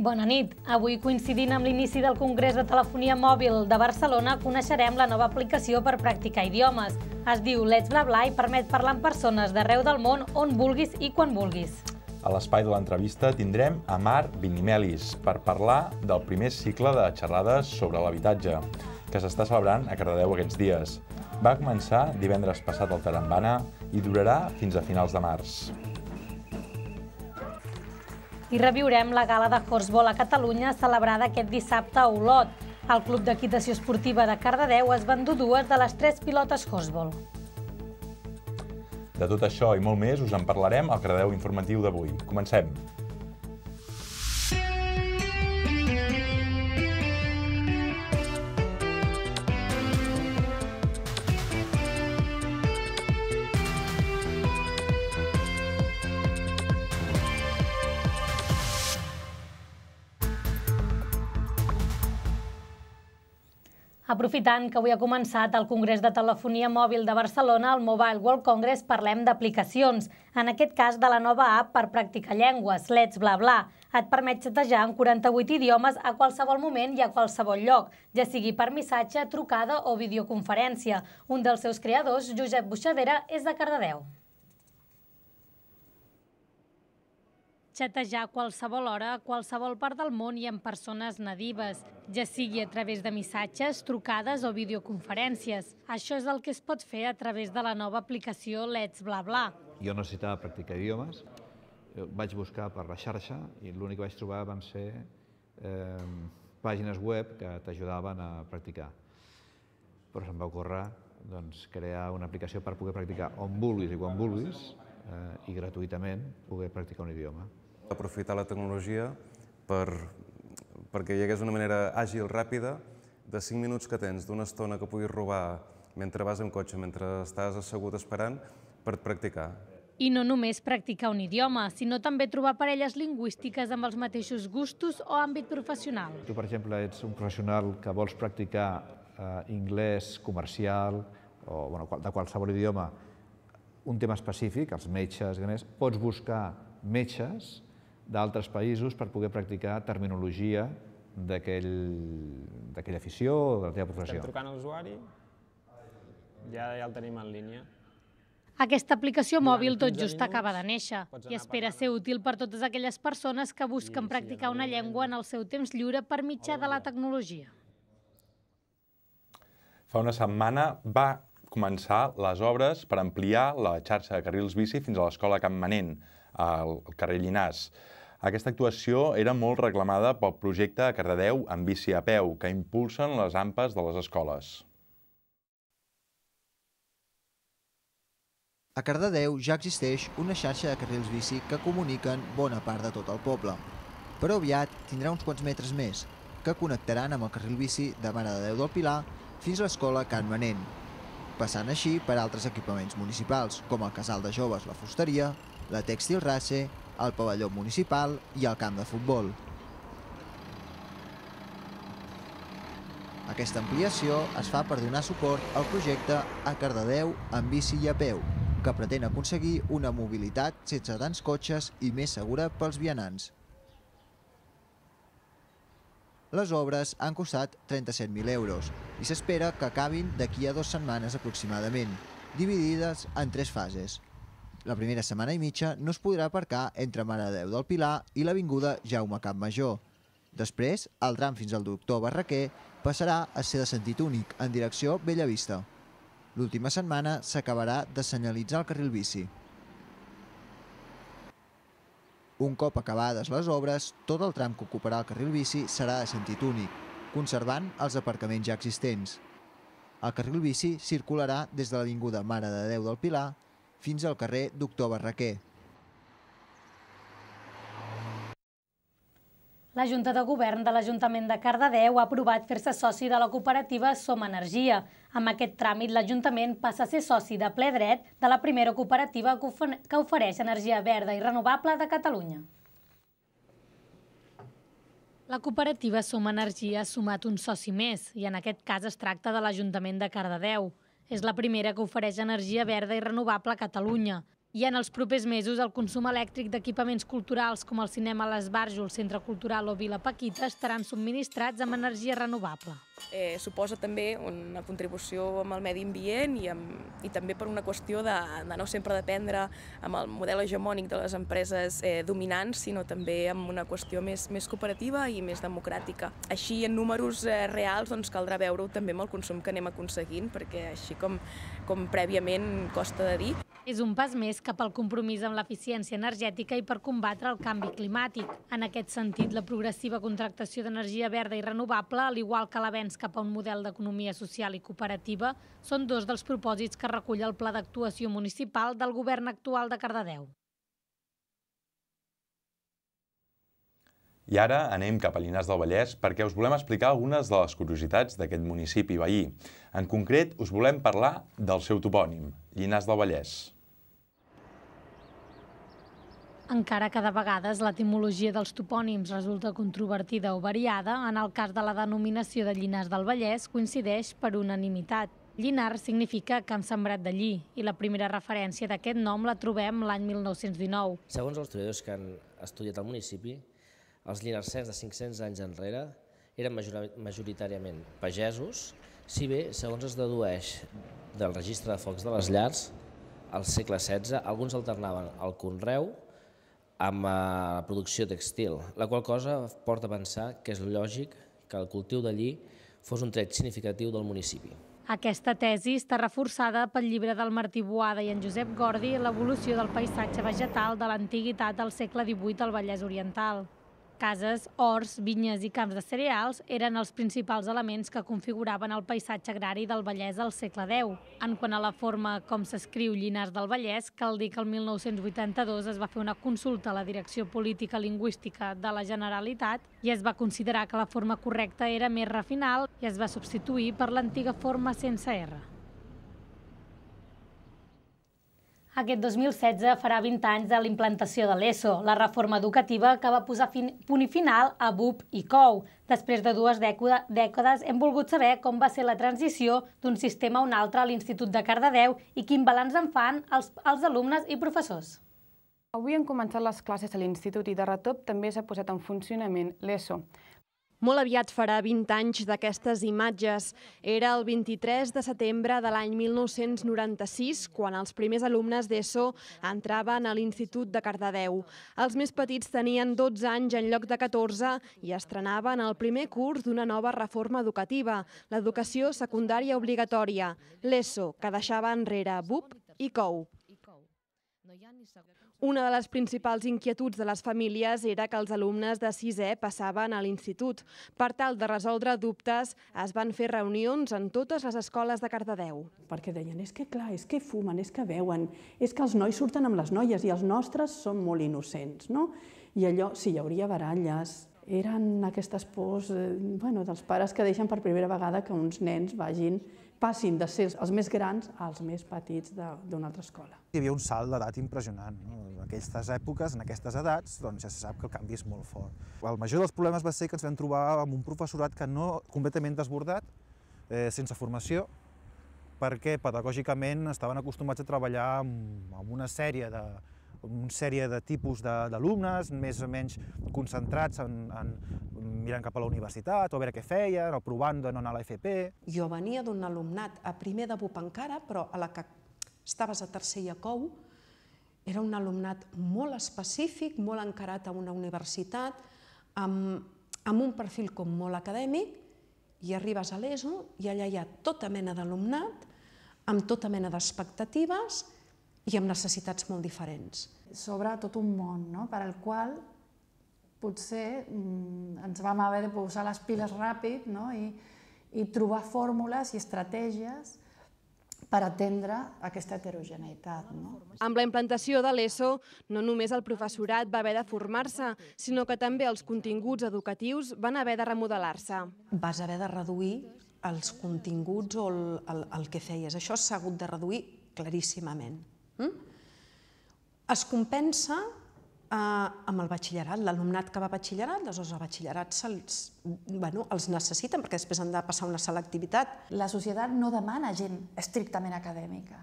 Bona nit. Avui, coincidint amb l'inici del Congrés de Telefonia Mòbil de Barcelona, coneixerem la nova aplicació per practicar idiomes. Es diu Let's Bla Bla i permet parlar amb persones d'arreu del món on vulguis i quan vulguis. A l'espai de l'entrevista tindrem a Mar Vinimelis per parlar del primer cicle de xerrades sobre l'habitatge, que s'està celebrant a Cardedeu aquests dies. Va començar divendres passat al Tarambana i durarà fins a finals de març i reviurem la gala de Horsbol a Catalunya celebrada aquest dissabte a Olot. El Club d'Equitació Esportiva de Cardedeu es van dur dues de les tres pilotes Horsbol. De tot això i molt més us en parlarem al Cardedeu Informatiu d'avui. Comencem. Aprofitant que avui ha començat el Congrés de Telefonia Mòbil de Barcelona, al Mobile World Congress parlem d'aplicacions, en aquest cas de la nova app per practicar llengües, Let's Bla Bla. Et permet xatejar en 48 idiomes a qualsevol moment i a qualsevol lloc, ja sigui per missatge, trucada o videoconferència. Un dels seus creadors, Josep Buixadera, és de Cardedeu. xatejar a qualsevol hora, a qualsevol part del món i amb persones nadives, ja sigui a través de missatges, trucades o videoconferències. Això és el que es pot fer a través de la nova aplicació Let's BlaBla. Jo necessitava practicar idiomes, eh, vaig buscar per la xarxa i l'únic que vaig trobar van ser eh, pàgines web que t'ajudaven a practicar. Però se'm va ocórrer doncs, crear una aplicació per poder practicar on vulguis i quan vulguis eh, i gratuïtament poder practicar un idioma aprofitar la tecnologia per, perquè hi hagués una manera àgil, ràpida, de 5 minuts que tens, d'una estona que puguis robar mentre vas en cotxe, mentre estàs assegut esperant, per practicar. I no només practicar un idioma, sinó també trobar parelles lingüístiques amb els mateixos gustos o àmbit professional. Tu, per exemple, ets un professional que vols practicar eh, anglès comercial o bueno, de qualsevol idioma, un tema específic, els metges, pots buscar metges d'altres països per poder practicar terminologia d'aquella aquell, afició o de la teva professió. Estem trucant a l'usuari, ja, ja el tenim en línia. Aquesta aplicació mòbil tot just acaba de néixer i espera ser útil per totes aquelles persones que busquen practicar una llengua en el seu temps lliure per mitjà de la tecnologia. Fa una setmana va començar les obres per ampliar la xarxa de carrils bici fins a l'escola Can Manent, al carrer Llinàs. Aquesta actuació era molt reclamada pel projecte a Cardedeu amb bici a peu, que impulsen les ampes de les escoles. A Cardedeu ja existeix una xarxa de carrils bici que comuniquen bona part de tot el poble, però aviat tindrà uns quants metres més, que connectaran amb el carril bici de Mare de Déu del Pilar fins a l'escola Can Manent, passant així per altres equipaments municipals, com el Casal de Joves La Fusteria, la Tèxtil Rasse el pavelló municipal i el camp de futbol. Aquesta ampliació es fa per donar suport al projecte A Cardedeu amb bici i a peu, que pretén aconseguir una mobilitat sense tants cotxes i més segura pels vianants. Les obres han costat 37.000 euros i s'espera que acabin d'aquí a dues setmanes aproximadament, dividides en tres fases. La primera setmana i mitja no es podrà aparcar entre Mare Déu del Pilar i l'Avinguda Jaume Capmajor. Després, el tram fins al doctor Barraquer passarà a ser de sentit únic, en direcció Bellavista. L'última setmana s'acabarà de senyalitzar el carril bici. Un cop acabades les obres, tot el tram que ocuparà el carril bici serà de sentit únic, conservant els aparcaments ja existents. El carril bici circularà des de l'Avinguda Mare de Déu del Pilar fins al carrer Doctor Barraquer. La Junta de Govern de l'Ajuntament de Cardedeu ha aprovat fer-se soci de la cooperativa Som Energia. Amb aquest tràmit, l'Ajuntament passa a ser soci de ple dret de la primera cooperativa que ofereix energia verda i renovable de Catalunya. La cooperativa Som Energia ha sumat un soci més i en aquest cas es tracta de l'Ajuntament de Cardedeu. És la primera que ofereix energia verda i renovable a Catalunya. I en els propers mesos el consum elèctric d'equipaments culturals com el cinema Les Barjo, el Centre Cultural o Vila Paquita estaran subministrats amb energia renovable eh, suposa també una contribució amb el medi ambient i, amb, i també per una qüestió de, de no sempre dependre amb el model hegemònic de les empreses eh, dominants, sinó també amb una qüestió més, més cooperativa i més democràtica. Així, en números eh, reals, doncs caldrà veure-ho també amb el consum que anem aconseguint, perquè així com, com prèviament costa de dir. És un pas més cap al compromís amb l'eficiència energètica i per combatre el canvi climàtic. En aquest sentit, la progressiva contractació d'energia verda i renovable, al igual que l'avenç avanç cap a un model d'economia social i cooperativa són dos dels propòsits que recull el Pla d'Actuació Municipal del govern actual de Cardedeu. I ara anem cap a Llinars del Vallès perquè us volem explicar algunes de les curiositats d'aquest municipi veí. En concret, us volem parlar del seu topònim, Llinars del Vallès encara que de vegades l'etimologia dels topònims resulta controvertida o variada, en el cas de la denominació de Llinars del Vallès coincideix per unanimitat. Llinar significa camp sembrat d'allí i la primera referència d'aquest nom la trobem l'any 1919. Segons els treballadors que han estudiat el municipi, els llinarcens de 500 anys enrere eren majoritàriament pagesos, si bé, segons es dedueix del registre de focs de les llars, al segle XVI alguns alternaven el conreu amb la eh, producció textil, la qual cosa porta a pensar que és lògic que el cultiu d'allí fos un tret significatiu del municipi. Aquesta tesi està reforçada pel llibre del Martí Boada i en Josep Gordi, L'evolució del paisatge vegetal de l'antiguitat al segle XVIII al Vallès Oriental. Cases, horts, vinyes i camps de cereals eren els principals elements que configuraven el paisatge agrari del Vallès al segle X. En quant a la forma com s'escriu Llinars del Vallès, cal dir que el 1982 es va fer una consulta a la Direcció Política Lingüística de la Generalitat i es va considerar que la forma correcta era més refinal i es va substituir per l'antiga forma sense R. Aquest 2016 farà 20 anys de l'implantació de l'ESO, la reforma educativa que va posar fin, punt i final a BUP i COU. Després de dues dècades hem volgut saber com va ser la transició d'un sistema a un altre a l'Institut de Cardedeu i quin balanç en fan els, els alumnes i professors. Avui han començat les classes a l'Institut i de retop també s'ha posat en funcionament l'ESO. Molt aviat farà 20 anys d'aquestes imatges. Era el 23 de setembre de l'any 1996, quan els primers alumnes d'ESO entraven a l'Institut de Cardedeu. Els més petits tenien 12 anys en lloc de 14 i estrenaven el primer curs d'una nova reforma educativa, l'educació secundària obligatòria, l'ESO, que deixava enrere BUP i COU. Una de les principals inquietuds de les famílies era que els alumnes de 6è passaven a l'institut. Per tal de resoldre dubtes, es van fer reunions en totes les escoles de Cardedeu. Perquè deien, és que clar, és que fumen, és que veuen, és que els nois surten amb les noies i els nostres són molt innocents, no? I allò, si sí, hi hauria baralles, eren aquestes pors eh, bueno, dels pares que deixen per primera vegada que uns nens vagin, passin de ser els més grans als més petits d'una altra escola. Hi havia un salt d'edat impressionant. No? En aquestes èpoques, en aquestes edats, doncs ja se sap que el canvi és molt fort. El major dels problemes va ser que ens vam trobar amb un professorat que no completament desbordat, eh, sense formació, perquè pedagògicament estaven acostumats a treballar amb, amb una sèrie de, una sèrie de tipus d'alumnes, més o menys concentrats en, en mirant cap a la universitat, o a veure què feien, o provant de no anar a l'FP. Jo venia d'un alumnat a primer de BUP encara, però a la que Estaves a tercer i a cou, era un alumnat molt específic, molt encarat a una universitat, amb, amb un perfil com molt acadèmic, i arribes a l'ESO i allà hi ha tota mena d'alumnat, amb tota mena d'expectatives i amb necessitats molt diferents. Sobre tot un món, no?, per al qual potser mm, ens vam haver de posar les piles ràpid no? I, i trobar fórmules i estratègies per atendre aquesta heterogeneïtat. No? Amb la implantació de l'ESO, no només el professorat va haver de formar-se, sinó que també els continguts educatius van haver de remodelar-se. Vas haver de reduir els continguts o el, el, el que feies. Això s'ha hagut de reduir claríssimament. Mm? Es compensa eh, amb el batxillerat, l'alumnat que va a batxillerat, aleshores a batxillerat se'ls, bueno, els necessiten perquè després han de passar una selectivitat. La societat no demana gent estrictament acadèmica.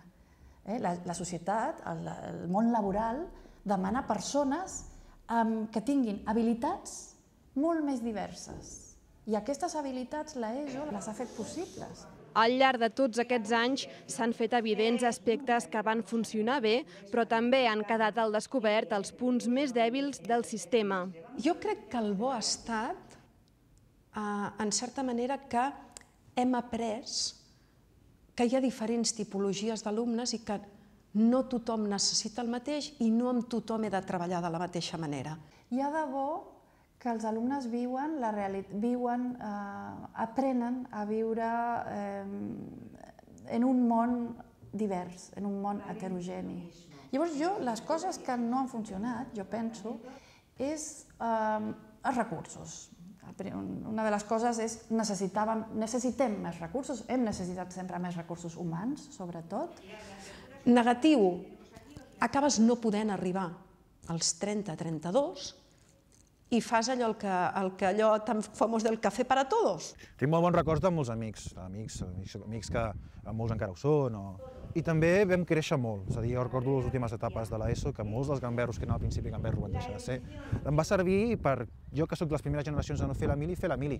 Eh? La, la societat, el, el món laboral, demana persones um, que tinguin habilitats molt més diverses. I aquestes habilitats la ESO les ha fet possibles. Al llarg de tots aquests anys s'han fet evidents aspectes que van funcionar bé, però també han quedat al descobert els punts més dèbils del sistema. Jo crec que el bo ha estat, eh, en certa manera, que hem après que hi ha diferents tipologies d'alumnes i que no tothom necessita el mateix i no amb tothom he de treballar de la mateixa manera. Hi ha de bo que els alumnes viuen, la viuen eh, aprenen a viure eh, en un món divers, en un món heterogeni. Llavors jo, les coses que no han funcionat, jo penso, és eh, els recursos. Una de les coses és necessitàvem, necessitem més recursos, hem necessitat sempre més recursos humans, sobretot. Negatiu, acabes no podent arribar als 30-32 i fas allò, el que, el que allò tan famós del cafè per a tots. Tinc molt bons records de molts amics, amics, amics, amics que molts encara ho són. O... I també vam créixer molt, és a dir, jo recordo les últimes etapes de l'ESO, que molts dels gamberros que anaven al principi gamberros van deixar de ser. Em va servir per, jo que sóc de les primeres generacions de no fer la mili, fer la mili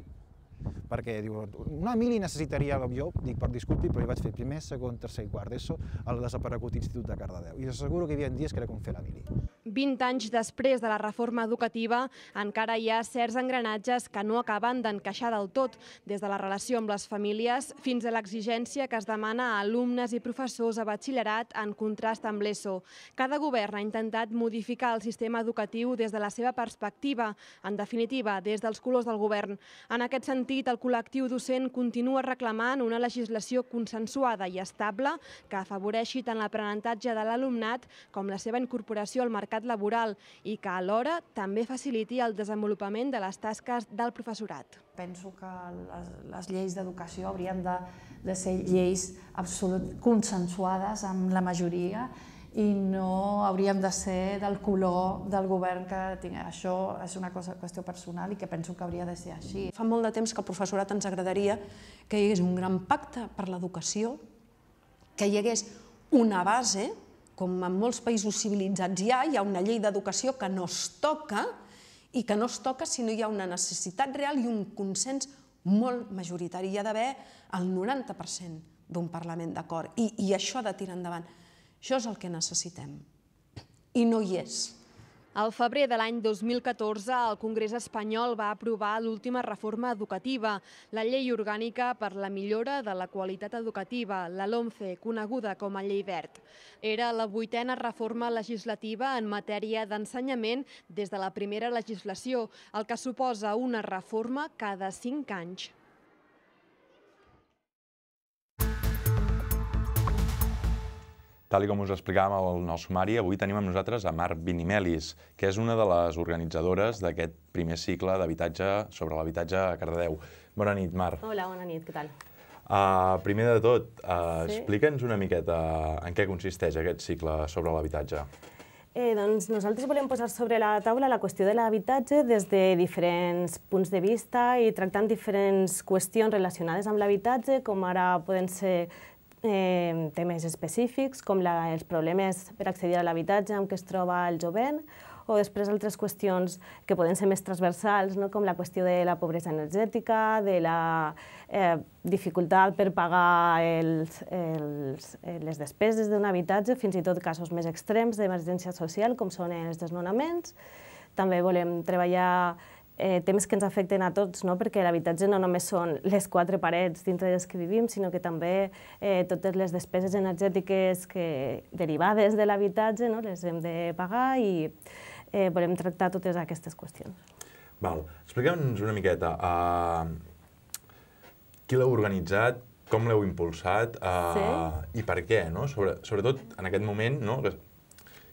perquè diu, una mili necessitaria jo, dic per disculpi, però hi vaig fer primer, segon, tercer i quart d'ESO al desaparegut Institut de Cardedeu i asseguro que hi havia dies que era com fer la mili. 20 anys després de la reforma educativa, encara hi ha certs engranatges que no acaben d'encaixar del tot, des de la relació amb les famílies fins a l'exigència que es demana a alumnes i professors a batxillerat en contrast amb l'ESO. Cada govern ha intentat modificar el sistema educatiu des de la seva perspectiva, en definitiva, des dels colors del govern. En aquest sentit, el col·lectiu docent continua reclamant una legislació consensuada i estable que afavoreixi tant l'aprenentatge de l'alumnat com la seva incorporació al mercat laboral i que alhora també faciliti el desenvolupament de les tasques del professorat. Penso que les, les lleis d'educació haurien de, de ser lleis absolut, consensuades amb la majoria i no hauríem de ser del color del govern que tinc. Això és una cosa, qüestió personal i que penso que hauria de ser així. Fa molt de temps que el professorat ens agradaria que hi hagués un gran pacte per l'educació, que hi hagués una base com en molts països civilitzats hi ha, hi ha una llei d'educació que no es toca i que no es toca si no hi ha una necessitat real i un consens molt majoritari. Hi ha d'haver el 90% d'un Parlament d'acord i, i això ha de tirar endavant. Això és el que necessitem. I no hi és. Al febrer de l'any 2014, el Congrés espanyol va aprovar l'última reforma educativa, la Llei Orgànica per la Millora de la Qualitat Educativa, la LOMCE, coneguda com a Llei Verd. Era la vuitena reforma legislativa en matèria d'ensenyament des de la primera legislació, el que suposa una reforma cada cinc anys. Tal com us explicàvem al nostre sumari, avui tenim amb nosaltres a Marc Vinimelis, que és una de les organitzadores d'aquest primer cicle d'habitatge sobre l'habitatge a Cardedeu. Bona nit, Marc. Hola, bona nit, què tal? Uh, primer de tot, uh, sí. explica'ns una miqueta en què consisteix aquest cicle sobre l'habitatge. Eh, doncs nosaltres volem posar sobre la taula la qüestió de l'habitatge des de diferents punts de vista i tractant diferents qüestions relacionades amb l'habitatge, com ara poden ser eh, temes específics, com la, els problemes per accedir a l'habitatge amb què es troba el jovent, o després altres qüestions que poden ser més transversals, no? com la qüestió de la pobresa energètica, de la eh, dificultat per pagar els, els, eh, les despeses d'un habitatge, fins i tot casos més extrems d'emergència social, com són els desnonaments. També volem treballar eh, temes que ens afecten a tots, no? perquè l'habitatge no només són les quatre parets dintre les que vivim, sinó que també eh, totes les despeses energètiques que, derivades de l'habitatge no? les hem de pagar i eh, volem tractar totes aquestes qüestions. Val. Expliquem-nos una miqueta. Uh, qui l'heu organitzat, com l'heu impulsat uh, sí. i per què, no? Sobre, sobretot en aquest moment, no?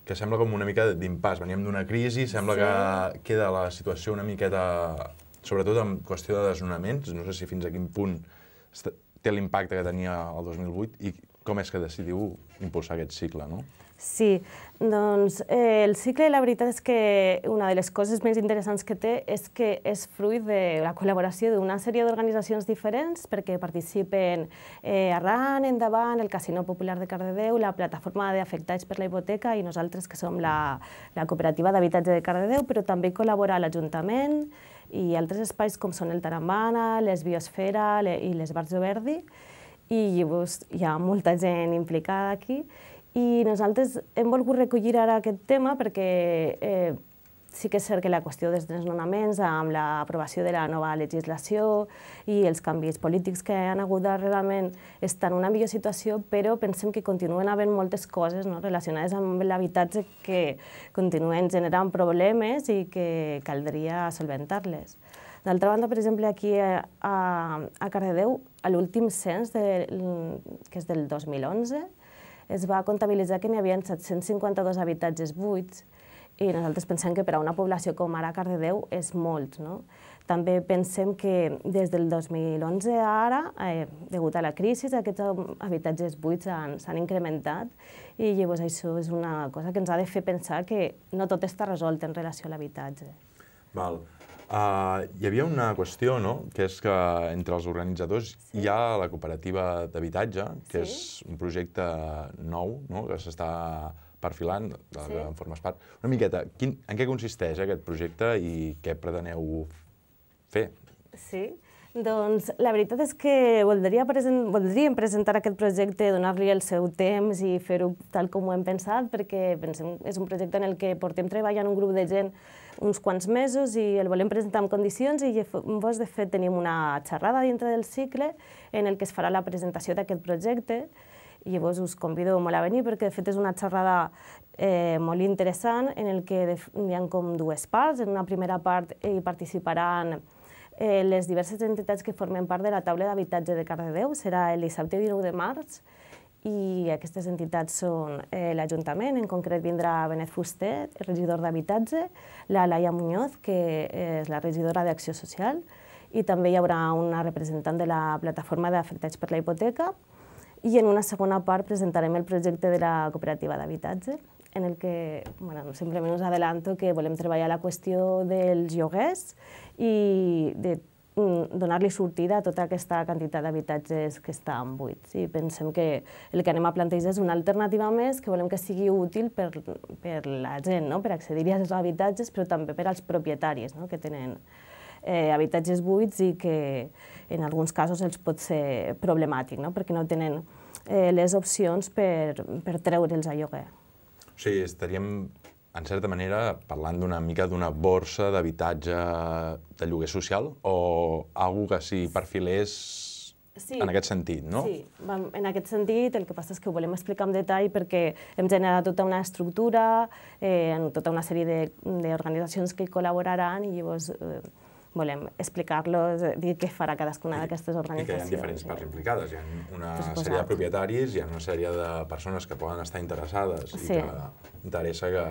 que sembla com una mica d'impàs. Veníem d'una crisi, sembla sí. que queda la situació una miqueta, sobretot en qüestió de desnonaments, no sé si fins a quin punt té l'impacte que tenia el 2008 i com és que decidiu impulsar aquest cicle, no? Sí, doncs eh, el cicle, la veritat és que una de les coses més interessants que té és que és fruit de la col·laboració d'una sèrie d'organitzacions diferents perquè participen eh, Arran, Endavant, el Casino Popular de Cardedeu, la plataforma d'afectats per la hipoteca i nosaltres que som la, la cooperativa d'habitatge de Cardedeu, però també col·labora l'Ajuntament i altres espais com són el Tarambana, les Biosfera i les Bars Verdi i hi ha molta gent implicada aquí i nosaltres hem volgut recollir ara aquest tema perquè eh, sí que és cert que la qüestió dels desnonaments, amb l'aprovació de la nova legislació i els canvis polítics que han hagut darrerament, estan en una millor situació, però pensem que continuen havent moltes coses no, relacionades amb l'habitatge que continuen generant problemes i que caldria solventar-les. D'altra banda, per exemple, aquí a, a Cardedeu, a l'últim cens, de, que és del 2011, es va comptabilitzar que n'hi havia 752 habitatges buits i nosaltres pensem que per a una població com ara Cardedeu és molt. No? També pensem que des del 2011 a ara, eh, degut a la crisi, aquests habitatges buits s'han incrementat i llavors això és una cosa que ens ha de fer pensar que no tot està resolt en relació a l'habitatge. Val. Uh, hi havia una qüestió, no?, que és que entre els organitzadors sí. hi ha la cooperativa d'habitatge, que sí. és un projecte nou, no?, que s'està perfilant, de sí. en formes part. Una miqueta, quin, en què consisteix aquest projecte i què preteneu fer? Sí, doncs la veritat és que voldria present, voldríem presentar aquest projecte, donar-li el seu temps i fer-ho tal com ho hem pensat, perquè pensem, és un projecte en el que portem treballant un grup de gent uns quants mesos i el volem presentar en condicions i llavors, de fet, tenim una xerrada dintre del cicle en el que es farà la presentació d'aquest projecte i llavors us convido molt a venir perquè, de fet, és una xerrada eh, molt interessant en el que hi ha com dues parts. En una primera part hi participaran eh, les diverses entitats que formen part de la taula d'habitatge de Cardedeu. Serà el dissabte 19 de març i aquestes entitats són eh, l'Ajuntament, en concret vindrà Benet Fuster, regidor d'Habitatge, la Laia Muñoz, que eh, és la regidora d'Acció Social, i també hi haurà una representant de la plataforma d'afectats per la hipoteca, i en una segona part presentarem el projecte de la cooperativa d'habitatge, en el que bueno, simplement us adelanto que volem treballar la qüestió dels lloguers i de Mm, donar-li sortida a tota aquesta quantitat d'habitatges que està en buit. Sí, pensem que el que anem a plantejar és una alternativa més que volem que sigui útil per, per la gent, no? per accedir hi als habitatges, però també per als propietaris no? que tenen eh, habitatges buits i que en alguns casos els pot ser problemàtic, no? perquè no tenen eh, les opcions per, per treure'ls a lloguer. O sigui, estaríem en certa manera, parlant d'una mica d'una borsa d'habitatge de lloguer social o algú que s'hi perfilés sí. en aquest sentit, no? Sí, en aquest sentit el que passa és que ho volem explicar en detall perquè hem generat tota una estructura, eh, en tota una sèrie d'organitzacions que hi col·laboraran i llavors eh, volem explicar-los, dir què farà cadascuna d'aquestes organitzacions. I que hi ha diferents parts implicades, hi ha una sèrie de propietaris, hi ha una sèrie de persones que poden estar interessades i que interessa que,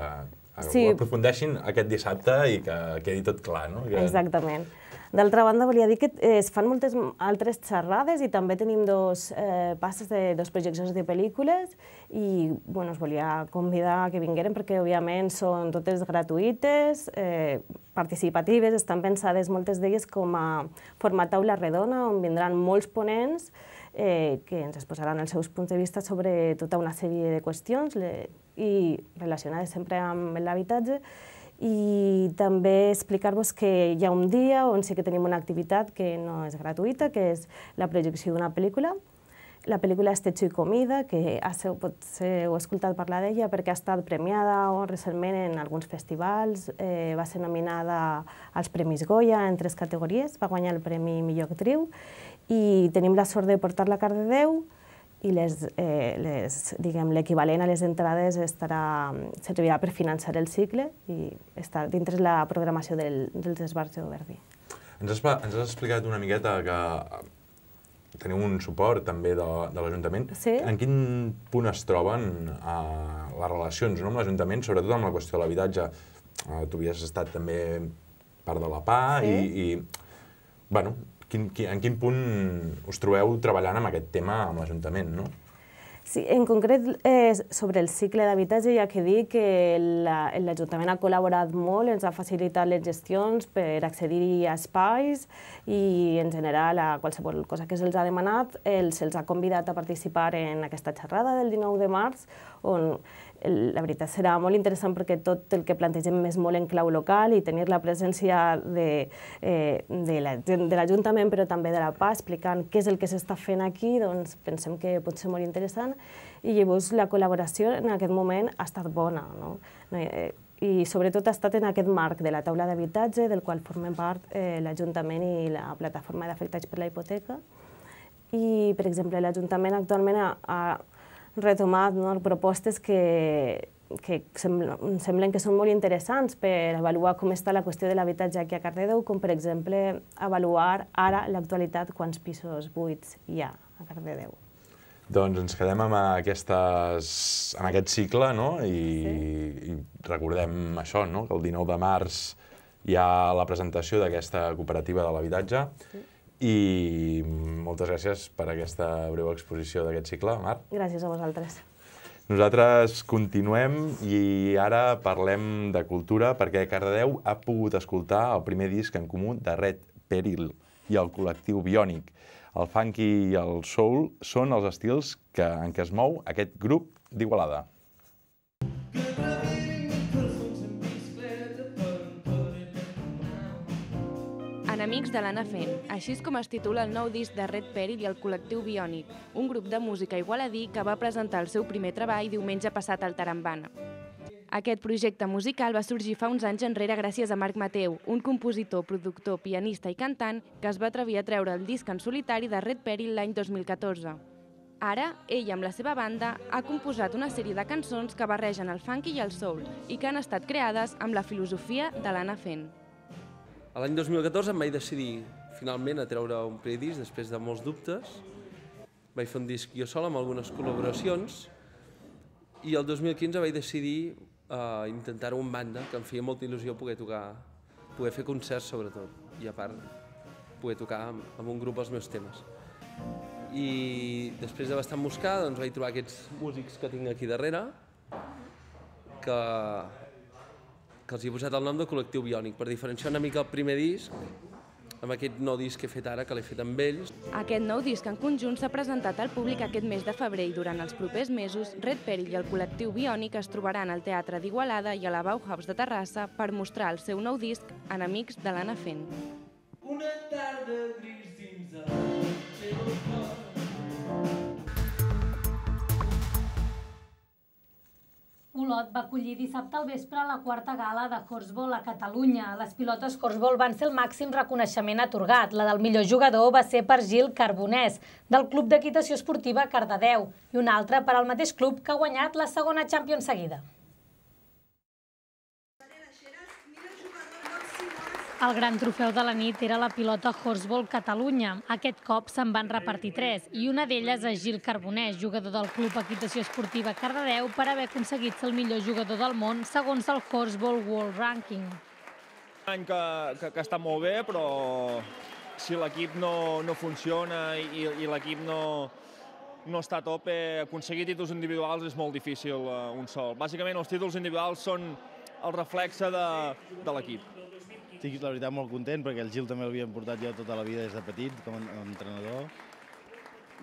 sí. ho aprofundeixin aquest dissabte i que quedi tot clar, no? Que... Exactament. D'altra banda, volia dir que eh, es fan moltes altres xerrades i també tenim dos eh, passes de dos projeccions de pel·lícules i bueno, us volia convidar que vingueren perquè, òbviament, són totes gratuïtes, eh, participatives, estan pensades moltes d'elles com a format taula redona on vindran molts ponents eh, que ens exposaran els seus punts de vista sobre tota una sèrie de qüestions le, i relacionades sempre amb l'habitatge i també explicar-vos que hi ha un dia on sí que tenim una activitat que no és gratuïta, que és la projecció d'una pel·lícula, la pel·lícula és i Comida, que potser heu escoltat parlar d'ella perquè ha estat premiada recentment en alguns festivals, eh, va ser nominada als Premis Goya en tres categories, va guanyar el Premi Millor Actriu i tenim la sort de portar-la a Cardedeu i les, eh, les, diguem l'equivalent a les entrades estarà, servirà per finançar el cicle i està dintre la programació del, dels esbars de Verdi. Ens ens has explicat una miqueta que teniu un suport també de, de l'Ajuntament. Sí. En quin punt es troben eh, les relacions no, amb l'Ajuntament, sobretot amb la qüestió de l'habitatge? Eh, tu havies estat també part de la PA sí. i, i bueno, quin, quin, en quin punt us trobeu treballant amb aquest tema amb l'Ajuntament, no? Sí, en concret, eh, sobre el cicle d'habitatge, ja que dic que l'Ajuntament ha col·laborat molt, ens ha facilitat les gestions per accedir a espais i, en general, a qualsevol cosa que se'ls ha demanat, eh, se'ls ha convidat a participar en aquesta xerrada del 19 de març, on la veritat serà molt interessant perquè tot el que plantegem és molt en clau local i tenir la presència de, eh, de l'Ajuntament, la, però també de la PA, explicant què és el que s'està fent aquí, doncs pensem que pot ser molt interessant i llavors la col·laboració en aquest moment ha estat bona. No? no eh, i sobretot ha estat en aquest marc de la taula d'habitatge, del qual formen part eh, l'Ajuntament i la plataforma d'afectats per la hipoteca. I, per exemple, l'Ajuntament actualment ha, ha, retomat no, propostes que, que sembla, semblen que són molt interessants per avaluar com està la qüestió de l'habitatge aquí a Cardedeu, com per exemple avaluar ara l'actualitat quants pisos buits hi ha a Cardedeu. Doncs ens quedem amb, aquestes, amb aquest cicle no? I, sí. i recordem això, no? que el 19 de març hi ha la presentació d'aquesta cooperativa de l'habitatge. Sí i moltes gràcies per aquesta breu exposició d'aquest cicle, Marc. Gràcies a vosaltres. Nosaltres continuem i ara parlem de cultura perquè Cardedeu ha pogut escoltar el primer disc en comú de Red Peril i el col·lectiu Bionic. El funky i el soul són els estils que, en què es mou aquest grup d'Igualada. amics de l'Anna Fent. Així és com es titula el nou disc de Red Peril i el col·lectiu Bionic, un grup de música igualadí que va presentar el seu primer treball diumenge passat al Tarambana. Aquest projecte musical va sorgir fa uns anys enrere gràcies a Marc Mateu, un compositor, productor, pianista i cantant que es va atrevir a treure el disc en solitari de Red Peril l'any 2014. Ara, ell amb la seva banda ha composat una sèrie de cançons que barregen el funky i el soul i que han estat creades amb la filosofia de l'Anna Fent. L'any 2014 em vaig decidir finalment a treure un primer disc després de molts dubtes. Vaig fer un disc jo sol amb algunes col·laboracions i el 2015 vaig decidir eh, intentar-ho en banda, que em feia molta il·lusió poder tocar, poder fer concerts sobretot i a part poder tocar amb, amb un grup els meus temes. I després de bastant buscar doncs vaig trobar aquests músics que tinc aquí darrere que que els he posat el nom de Col·lectiu Bionic, per diferenciar una mica el primer disc amb aquest nou disc que he fet ara, que l'he fet amb ells. Aquest nou disc en conjunt s'ha presentat al públic aquest mes de febrer i durant els propers mesos, Red Peril i el col·lectiu Bionic es trobaran al Teatre d'Igualada i a la Bauhaus de Terrassa per mostrar el seu nou disc, Enemics de l'Anna Fent. Una tarda Olot va acollir dissabte al vespre la quarta gala de Horsball a Catalunya. Les pilotes Horsball van ser el màxim reconeixement atorgat. La del millor jugador va ser per Gil Carbonès, del Club d'Equitació Esportiva Cardedeu, i una altra per al mateix club que ha guanyat la segona Champions seguida. El gran trofeu de la nit era la pilota Horsball Catalunya. Aquest cop se'n van repartir tres, i una d'elles és Gil Carbonès, jugador del Club Equitació Esportiva Cardedeu, per haver aconseguit ser el millor jugador del món segons el Horsball World Ranking. Un any que, que, que està molt bé, però si l'equip no, no funciona i, i l'equip no, no està a tope, aconseguir títols individuals és molt difícil eh, un sol. Bàsicament els títols individuals són el reflexe de, de l'equip estic, la veritat, molt content perquè el Gil també l'havien portat jo tota la vida des de petit com a entrenador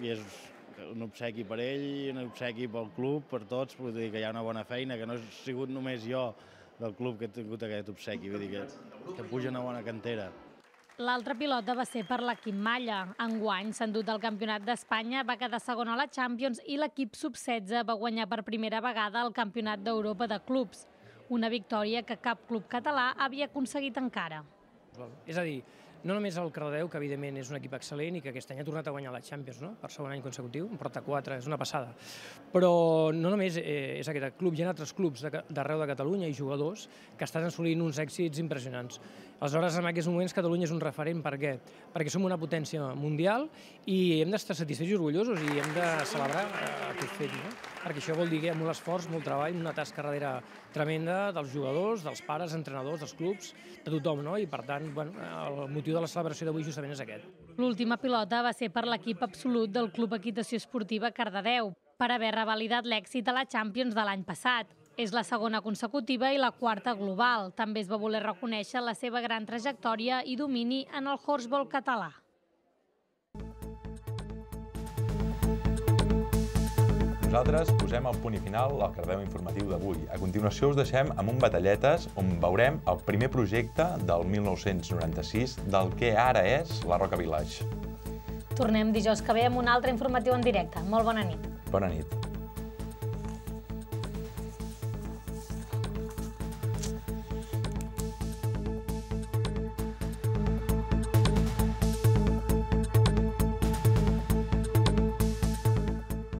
i és un obsequi per ell, un obsequi pel club, per tots, vull dir que hi ha una bona feina, que no he sigut només jo del club que he tingut aquest obsequi, vull dir que, que puja una bona cantera. L'altra pilota va ser per l'equip Malla. Enguany s'ha endut el Campionat d'Espanya, va quedar segon a la Champions i l'equip sub-16 va guanyar per primera vegada el Campionat d'Europa de Clubs una victòria que cap club català havia aconseguit encara. És a dir, no només el Cardedeu, que evidentment és un equip excel·lent i que aquest any ha tornat a guanyar la Champions, no? per segon any consecutiu, en porta 4, és una passada. Però no només eh, és aquest club, hi ha altres clubs d'arreu de Catalunya i jugadors que estan assolint uns èxits impressionants. Aleshores, en aquests moments, Catalunya és un referent. Per què? Perquè som una potència mundial i hem d'estar satisfets i orgullosos i hem de celebrar eh, aquest fet. No? Perquè això vol dir que hi ha molt esforç, molt treball, una tasca darrere tremenda dels jugadors, dels pares, entrenadors, dels clubs, de tothom, no? I, per tant, bueno, el motiu de la celebració d'avui justament és aquest. L'última pilota va ser per l'equip absolut del Club Equitació Esportiva Cardedeu, per haver revalidat l'èxit a la Champions de l'any passat. És la segona consecutiva i la quarta global. També es va voler reconèixer la seva gran trajectòria i domini en el horsball català. Nosaltres posem el punt i final al Cardeu Informatiu d'avui. A continuació us deixem amb un batalletes on veurem el primer projecte del 1996 del que ara és la Roca Village. Tornem dijous que ve amb un altre informatiu en directe. Molt bona nit. Bona nit.